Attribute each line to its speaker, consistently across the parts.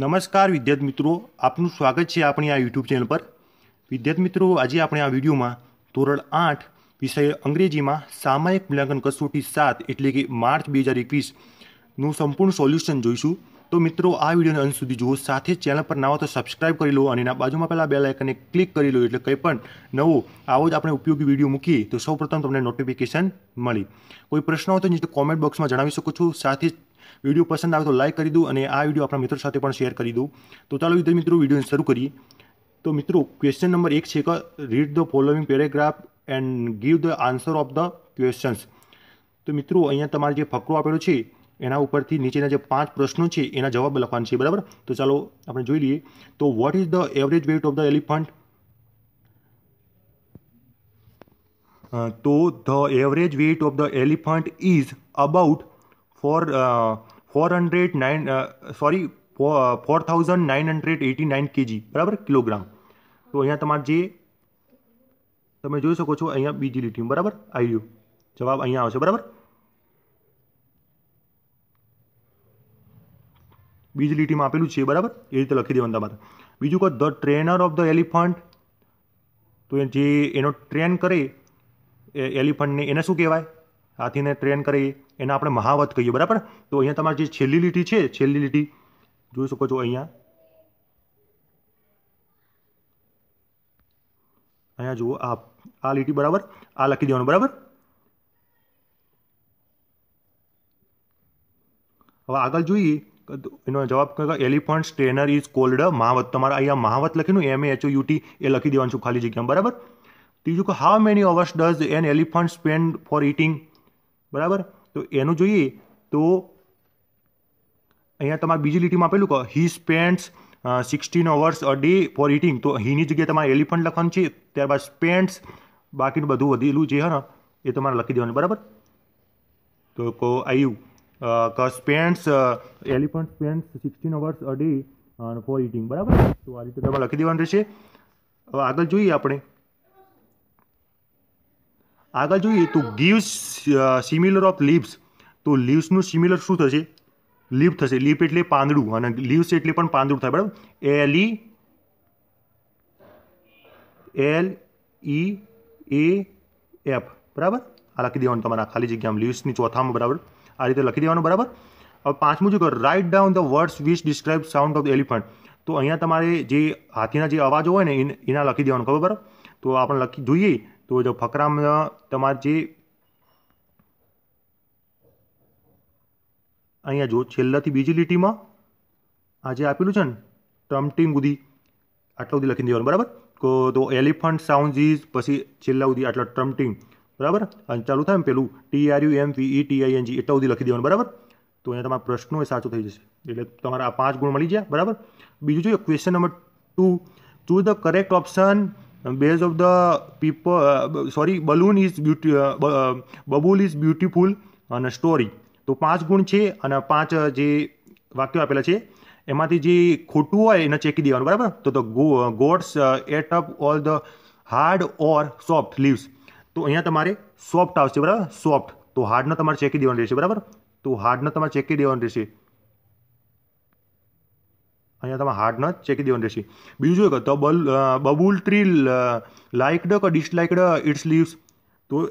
Speaker 1: નમસ્કાર વિદ્યાર્થી મિત્રો આપનું સ્વાગત છે આપણી આ યુટ્યુબ ચેનલ પર વિદ્યાર્થી મિત્રો આજે આપણે આ વિડીયોમાં ધોરણ આઠ વિષય અંગ્રેજીમાં સામાયિક મૂલ્યાંકન કસોટી સાત એટલે કે માર્ચ બે હજાર એકવીસનું સંપૂર્ણ સોલ્યુશન જોઈશું તો મિત્રો આ વિડીયોને અંત સુધી જુઓ સાથે ચેનલ પર ના હો તો સબસ્ક્રાઇબ કરી લો અને એના બાજુમાં પહેલાં બેલ આઇકનને ક્લિક કરી લો એટલે કંઈ પણ નવો આવો જ આપણે ઉપયોગી વિડીયો મૂકીએ તો સૌપ્રથમ તમને નોટિફિકેશન મળી કોઈ પ્રશ્ન હોય તો નીચે કોમેન્ટ બોક્સમાં જણાવી શકો છો સાથે વિડીયો પસંદ આવે તો લાઇક કરી દઉં અને આ વિડીયો આપણા મિત્રો સાથે પણ શેર કરી દઉં તો ચાલો વિદ્યાર્થી મિત્રો વિડીયો શરૂ કરીએ તો મિત્રો ક્વેશ્ચન નંબર એક છે કે read the following paragraph and give the answer of the questions તો મિત્રો અહીંયા તમારે જે ફકરો આપેલો છે એના ઉપરથી નીચેના જે પાંચ પ્રશ્નો છે એના જવાબ લખવાના છે બરાબર તો ચાલો આપણે જોઈ લઈએ તો what is the average weight of the elephant તો the average weight of the elephant is about four four 409 nine sorry four thousand nine hundred eighty nine KG બરાબર કિલોગ્રામ તો અહીંયા તમારે જે તમે જોઈ શકો છો અહીંયા બીજી લીટીમાં બરાબર આવી જવાબ અહીંયા આવશે બરાબર બીજી લીટીમાં આપેલું છે બરાબર એ રીતે લખી દેવાનું તમારે બીજું કહો the trainer of the elephant તો જે એનો ટ્રેન કરે એલિફન્ટને એને શું કહેવાય હાથીને ટ્રેન કરી એને આપણે મહાવત કહીએ બરાબર તો અહીંયા તમારી જે છેલ્લી લીટી છે છેલ્લી લીટી જોઈ શકો છો અહીંયા અહીંયા જુઓ આ આ લીટી બરાબર આ લખી દેવાનું બરાબર હવે આગળ જોઈએ એનો જવાબ elephant trainer is called mahavat તમારે અહીંયા મહાવત લખીનું M H U T A લખી દેવાનું છું ખાલી જગ્યામાં બરાબર ત્રીજું કે how many hours does an elephant spend for eating બરાબર તો એનું જોઈએ તો અહીંયા તમારે બીજી લીટીમાં આપેલું કે he spends sixteen hours a day for eating તો હીની જગ્યાએ તમારે એલિફન્ટ લખવાનું છે ત્યારબાદ સ્પેન્ડ્સ બાકીનું બધું વધેલું જે હે ને એ તમારે લખી દેવાનું બરાબર તો કહો આયુ ક spends elephant spends sixteen hours a day for eating બરાબર તો આ રીતે તમારે લખી દેવાનું રહેશે હવે આગળ જોઈએ આપણે આગળ જોઈએ તો ગીવ્સ સિમિલર ઓફ લીવ્સ તો લીવ્સનું સિમિલર શું થશે લીફ થશે લીફ એટલે પાંદડું અને લીવ્સ એટલે પણ પાંદડું થાય બરાબર L E L E A F બરાબર આ લખી દેવાનું તમારા ખાલી જગ્યામાં લીવ્સની ચોથામાં બરાબર આ રીતે લખી દેવાનું બરાબર હવે પાંચમું શું કરો write down the words which describe sound of elephant તો અહીંયા તમારે જે હાથીના જે અવાજો હોય ને એના લખી દેવાનું ખબર બરાબર તો આપણે લખી જોઈએ તો જો ફકરામ તમારે જે અહીંયા જો છેલ્લાથી બીજી લીટીમાં આ જે આપેલું છે ને ટમટીમ સુધી આટલા સુધી લખી દેવાનું બરાબર તો એલિફન્ટ સાઉન્ડ પછી છેલ્લા સુધી આટલા ટમટીમ બરાબર અને ચાલુ થાય ને પેલું T R U M P E T I N G એટલા સુધી લખી દેવાનું બરાબર તો અહીંયા તમારા પ્રશ્નો એ સાચો થઈ જશે એટલે તમારા આ પાંચ ગુણ મળી જાય બરાબર બીજું જોઈએ question number two choose the correct option base of the peepal sorry balloon is beauty babul is beautiful અને સ્ટોરી તો પાંચ ગુણ છે અને પાંચ uh, જે વાક્યો આપેલા છે એમાંથી જે ખોટું હોય એને ચેકી દેવાનું બરાબર તો the goats ate up all the hard or soft leaves તો અહીંયા તમારે સોફ્ટ આવશે બરાબર સોફ્ટ તો હાર્ડનો તમારે ચેકી દેવાનું રહેશે બરાબર તો હાર્ડનો તમારે ચેકી દેવાનું રહેશે અહીંયા તમે હાર્ડ ન ચેકી દેવાનું રહેશે બીજું જોઈએ તો બલ બબુલ ટ્રી લાઇકડ કે ડિસલાઇકડ ઇટ્સ લીવ્સ તો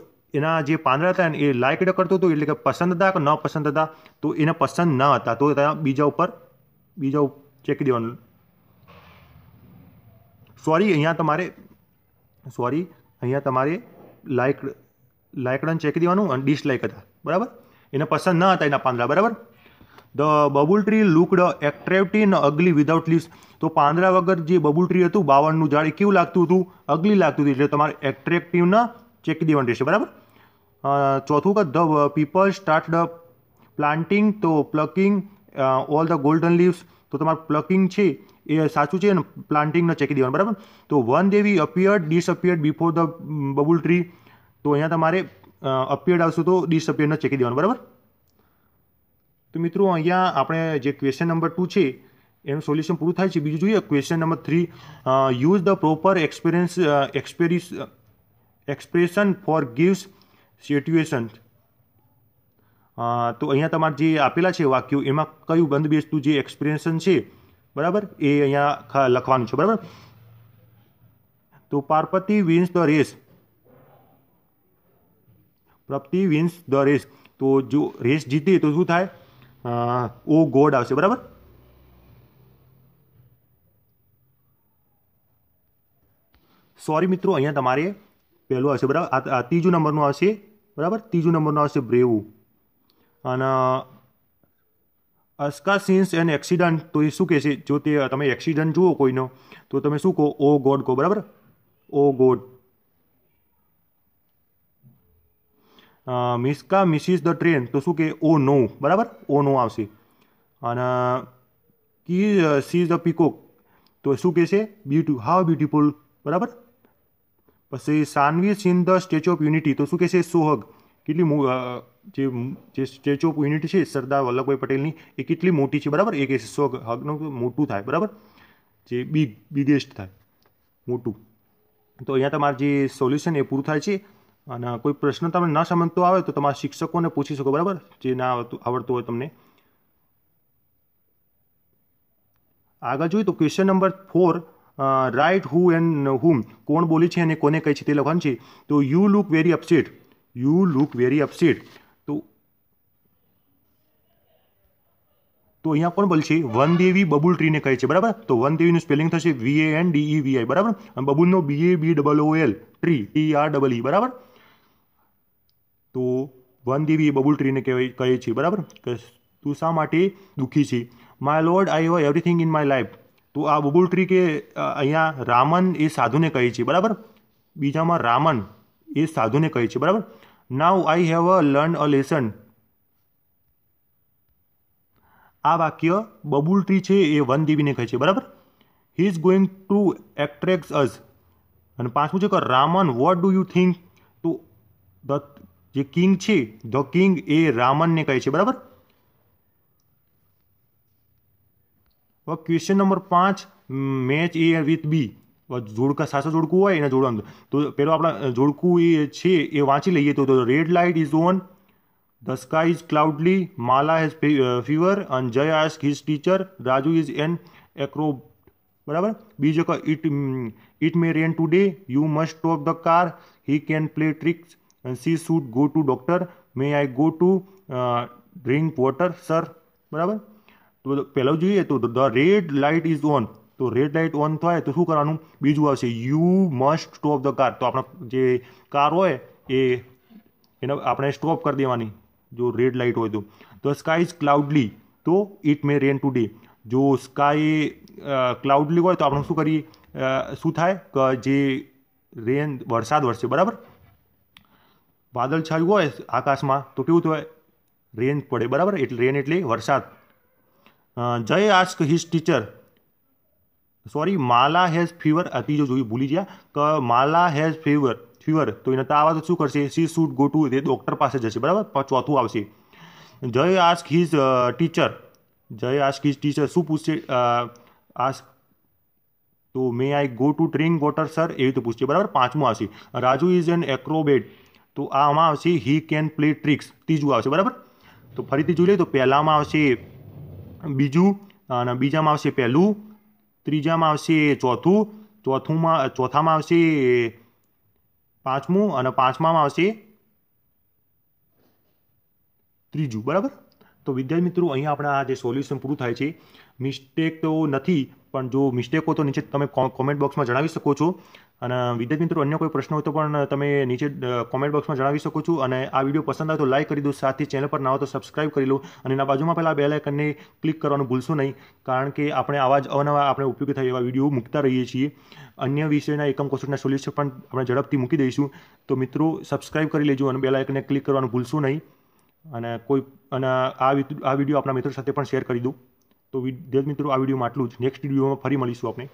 Speaker 1: એના જે પાંદડા હતા ને એ લાઇકડ કરતું હતું એટલે કે પસંદ હતા કે ન પસંદ હતા તો એને પસંદ ન હતા તો ત્યાં બીજા ઉપર બીજા ચેકી દેવાનું સોરી અહીંયા તમારે સોરી અહીંયા તમારે લાઇક લાઇકડન ચેકી દેવાનું અને ડિસલાઇક હતા બરાબર એને પસંદ ન હતા એના પાંદડા બરાબર the babul tree looked attractive ugly without leaves તો પાંદડા વગર જે બબુલ ટ્રી હતું બાવનનું ઝાડ કેવું લાગતું હતું અગલી લાગતું હતું એટલે તમારે એટ્રેક્ટિવ ના ચેકી દેવાનું રહેશે બરાબર ચોથું કે ધ પીપલ સ્ટાર્ટ પ્લાન્ટિંગ તો plucking all the golden leaves તો તમારું પ્લકિંગ છે એ સાચું છે ને પ્લાન્ટિંગને ચેકી દેવાનું બરાબર તો વન દેવી appeared disappeared before the babul tree તો અહીંયા તમારે અપિયર્ડ આવશે તો ડિસઅપિયર્ડને ચેકી દેવાનું બરાબર તો મિત્રો અહીંયા આપણે જે ક્વેશ્ચન નંબર ટુ છે એનું સોલ્યુશન પૂરું થાય છે બીજું જોઈએ question number three use the proper experience experience expression for gives situation તો અહીંયા તમારે જે આપેલા છે વાક્યો એમાં કયું બંધ બેસતું જે એક્સપિરિયન્સન છે બરાબર એ અહીંયા લખવાનું છે બરાબર તો Parvati wins the race Prapti wins the race તો જો રેસ જીતે તો શું થાય ઓ ગોડ આવશે બરાબર સોરી મિત્રો અહીંયા તમારે પહેલું આવશે બરાબર આ ત્રીજું નંબરનું આવશે બરાબર ત્રીજું નંબરનું આવશે બ્રેવું અને અસ્કા સિન્સ એન એક્સિડન્ટ તો એ શું કહેશે જો તે તમે એક્સિડન્ટ જુઓ કોઈનો તો તમે શું કહો ઓ ગોડ કહો બરાબર ઓ ગોડ મિસકા મિસિસ ધ ટ્રેન તો શું કે ઓ નો બરાબર ઓ નો આવશે અને કી સી ધ પીકોક તો શું કહેશે બ્યુટી હાવ બ્યુટીફુલ બરાબર પછી Saanvi seen the Statue of Unity તો શું કહેશે સોહગ કેટલી જે જે સ્ટેચ્યુ ઓફ યુનિટી છે સરદાર વલ્લભભાઈ પટેલની એ કેટલી મોટી છે બરાબર એ એક સો હગનું મોટું થાય બરાબર જે બિગ બિગેસ્ટ થાય મોટું તો અહીંયા તમારું જે સોલ્યુશન એ પૂરું થાય છે અને કોઈ પ્રશ્ન તમને ના સમજતો આવે તો તમારા શિક્ષકોને પૂછી શકો બરાબર જે ના આવડતું હોય તમને આગળ જોઈએ તો question number four write who and whom કોણ બોલી છે અને કોને કહી છે તે લખવાનું છે તો you look very upset you look very upset તો તો અહીંયા કોણ બોલશે વનદેવી બબુલ ટ્રીને કહે છે બરાબર તો વનદેવીનું સ્પેલિંગ થશે વી A N D E V I બરાબર અને બબુલનો B A B double O L tree T R double E બરાબર તો વનદેવી બબુલ ટ્રીને કહેવાય કહે છે બરાબર કે તું શા માટે દુઃખી છે my lord I have everything in my life તો આ બબુલ ટ્રી કે અહીંયા રામન એ સાધુને કહે છે બરાબર બીજામાં રામન એ સાધુને કહે છે બરાબર now I have a learn a lesson આ વાક્ય બબુલ ટ્રી છે એ વનદેવીને કહે છે બરાબર he is going to attract us અને પાંચમું છે કે Raman what do you think તો જે કિંગ છે ધ કિંગ એ રામનને કહે છે બરાબર ક્વેશ્ચન નંબર પાંચ મેચ એ વિથ બી જોડકા સાચું જોડકું હોય એના જોડાણ તો પેલો આપણા જોડકું એ છે એ વાંચી લઈએ તો red light is on the sky is cloudly Mala has fever અને Jay ask his teacher Raju is an એક્રો બરાબર બીજો it it may rain today you must stop the car he can play tricks and she should go to doctor may i go to drink water sir બરાબર તો પહેલાં જોઈએ તો the red light is on તો red light on થાય તો શું કરવાનું બીજું આવશે you must stop the car તો આપણે જે કાર હોય એ એને આપણે સ્ટોપ કરી દેવાની જો રેડ લાઇટ હોય તો ધ સ્કાય ઇઝ ક્લાઉડલી તો it may rain today જો સ્કાય ક્લાઉડલી હોય તો આપણે શું કરીએ શું થાય કે જે રેન વરસાદ વરસે બરાબર વાદળછાયું હોય આકાશમાં તો કેવું થાય રેન પડે બરાબર એટલે રેન એટલે વરસાદ Jay ask his teacher sorry Mala has fever હતી જોયું ભૂલી ગયા કે માલા હેઝ ફીવર ફીવર તો એને તાવ આવે તો શું કરશે સી શૂટ ગો ટુ તે ડૉક્ટર પાસે જશે બરાબર ચોથું આવશે Jay ask his teacher Jay ask his teacher શું પૂછશે આસ્ક તો may I go to drink water sir એવી રીતે પૂછશે બરાબર પાંચમું આવશે રાજુ ઇઝ એન એક્રોબેટ તો આમાં આવશે હી કેન પ્લે ટ્રિક્સ ત્રીજું આવશે બરાબર તો ફરીથી જોઈ લઈએ તો પહેલાંમાં આવશે બીજું અને બીજામાં આવશે પહેલું ત્રીજામાં આવશે ચોથું ચોથુંમાં ચોથામાં આવશે પાંચમું અને પાંચમામાં આવશે ત્રીજું બરાબર તો વિદ્યાર્થી મિત્રો અહીંયા આપણા આ જે સોલ્યુશન પૂરું થાય છે મિસ્ટેક તો નથી પણ જો મિસ્ટેકો તો નીચે તમે કોમેન્ટ બોક્સમાં જણાવી શકો છો અને વિદ્યાર્થી મિત્રો અન્ય કોઈ પ્રશ્ન હોય તો પણ તમે નીચે કોમેન્ટ બોક્સમાં જણાવી શકો છો અને આ વિડીયો પસંદ આવે તો લાઇક કરી દો સાથે ચેનલ પર ના હોય તો સબસ્ક્રાઇબ કરી લો અને એના બાજુમાં પહેલાં બે લાઇકનને ક્લિક કરવાનું ભૂલશો નહીં કારણ કે આપણે આવા જ અવનવા આપણે ઉપયોગી થાય એવા વિડીયો મૂકતા રહીએ છીએ અન્ય વિષયના એકમ કોશોટના સોલ્યુશન પણ આપણે ઝડપથી મૂકી દઈશું તો મિત્રો સબસ્ક્રાઇબ કરી લેજો અને બે લાઇકને ક્લિક કરવાનું ભૂલશો નહીં અને કોઈ અને આ આ વિડીયો આપણા મિત્રો સાથે પણ શેર કરી દઉં તો વિદ્યાર્થી મિત્રો આ વિડીયોમાં આટલું જ નેક્સ્ટ વિડીયોમાં ફરી મળીશું આપણે